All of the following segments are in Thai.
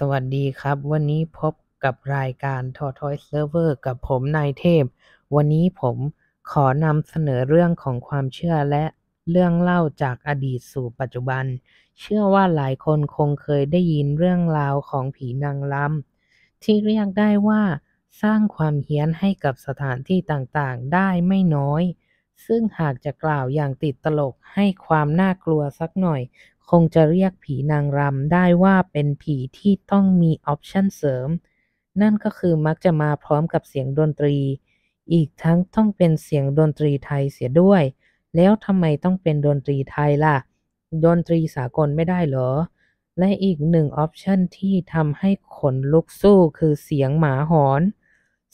สวัสดีครับ วันนี้พบกับรายการทอทอยเซิร์ฟเวอร์กับผมนายเทพ วันนี้ผมขอนำเสนอเรื่องของความเชื่อและเรื่องเล่าจากอดีตสู่ปัจจุบัน เชื่อว่าหลายคนคงเคยได้ยินเรื่องราวของผีนางลำที่เรียกได้ว่า สร้างความเฮี้ยนให้กับสถานที่ต่างๆ ได้ไม่น้อย ซึ่งหากจะกล่าวอย่างติดตลกให้ความน่ากลัวสักหน่อยคงจะเรียกผีนางรำได้ว่าเป็นผีที่ต้องมีออปชันเสริม นั่นก็คือมักจะมาพร้อมกับเสียงดนตรี อีกทั้งต้องเป็นเสียงดนตรีไทยเสียด้วย แล้วทำไมต้องเป็นดนตรีไทยล่ะ ดนตรีสากลไม่ได้เหรอ และอีกหนึ่งออปชันที่ทำให้ขนลุกสู้คือเสียงหมาหอน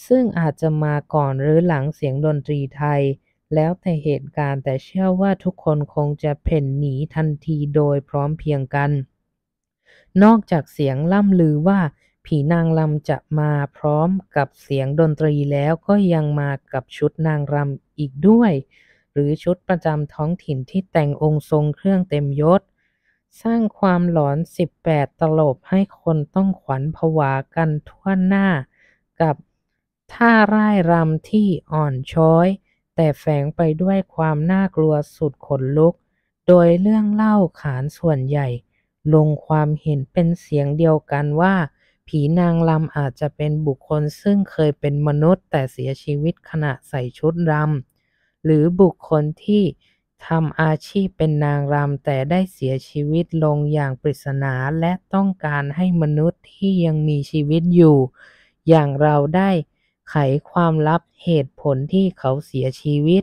ซึ่งอาจจะมาก่อนหรือหลังเสียงดนตรีไทยแล้วแต่เหตุการณ์แต่เชื่อว่าทุกคนคงจะเพ่นหนีทันทีโดยพร้อมเพียงกัน นอกจากเสียงล่ำลือว่า ผีนางรำจะมาพร้อมกับเสียงดนตรีแล้วก็ยังมากับชุดนางรำอีกด้วย หรือชุดประจำท้องถิ่นที่แต่งองค์ทรงเครื่องเต็มยศ สร้างความหลอน 18ตลบให้คนต้องขวัญผวากันทั่วหน้า กับท่าร่ายรำที่อ่อนช้อยแต่แฝงไปด้วยความน่ากลัวสุดขนลุก โดยเรื่องเล่าขานส่วนใหญ่ ลงความเห็นเป็นเสียงเดียวกันว่า ผีนางรำอาจจะเป็นบุคคลซึ่งเคยเป็นมนุษย์แต่เสียชีวิตขณะใส่ชุดรำหรือบุคคลที่ทำอาชีพเป็นนางรำแต่ได้เสียชีวิตลงอย่างปริศนาและต้องการให้มนุษย์ที่ยังมีชีวิตอยู่ อย่างเราได้ไขความลับเหตุผลที่เขาเสียชีวิต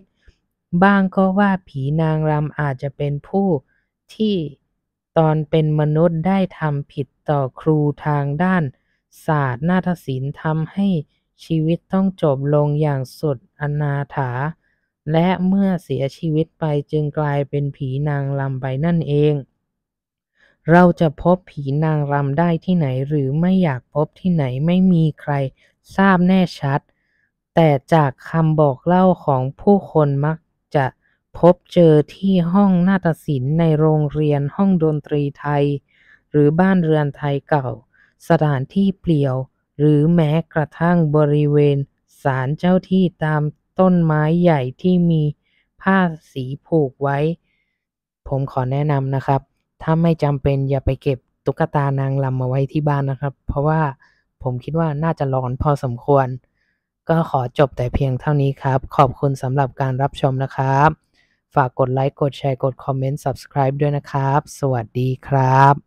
บ้างก็ว่าผีนางรำอาจจะเป็นผู้ที่ตอนเป็นมนุษย์ได้ทำผิดต่อครูทางด้าน ศาสตร์ นาฏศิลป์ทำให้ชีวิตต้องจบลงอย่างสุดอนาถา และเมื่อเสียชีวิตไปจึงกลายเป็นผีนางรำไปนั่นเอง เราจะพบผีนางรำได้ที่ไหนหรือไม่อยากพบที่ไหนไม่มีใครทราบแน่ชัด แต่จากคำบอกเล่าของผู้คนมักจะพบเจอที่ห้องนาฏศิลป์ในโรงเรียนห้องดนตรีไทย หรือบ้านเรือนไทยเก่า สถานที่เปลี่ยว หรือแม้กระทั่งบริเวณศาลเจ้าที่ตามต้นไม้ใหญ่ที่มีผ้าสีผูกไว้ ผมขอแนะนำนะครับ ถ้าไม่จำเป็นอย่าไปเก็บตุ๊กตานางลำมาไว้ที่บ้านนะครับ เพราะว่าผมคิดว่าน่าจะร้อนพอสมควร ก็ขอจบแต่เพียงเท่านี้ครับ ขอบคุณสำหรับการรับชมนะครับ ฝากกดไลค์กดแชร์กดคอมเมนต์ subscribe ด้วยนะครับ สวัสดีครับ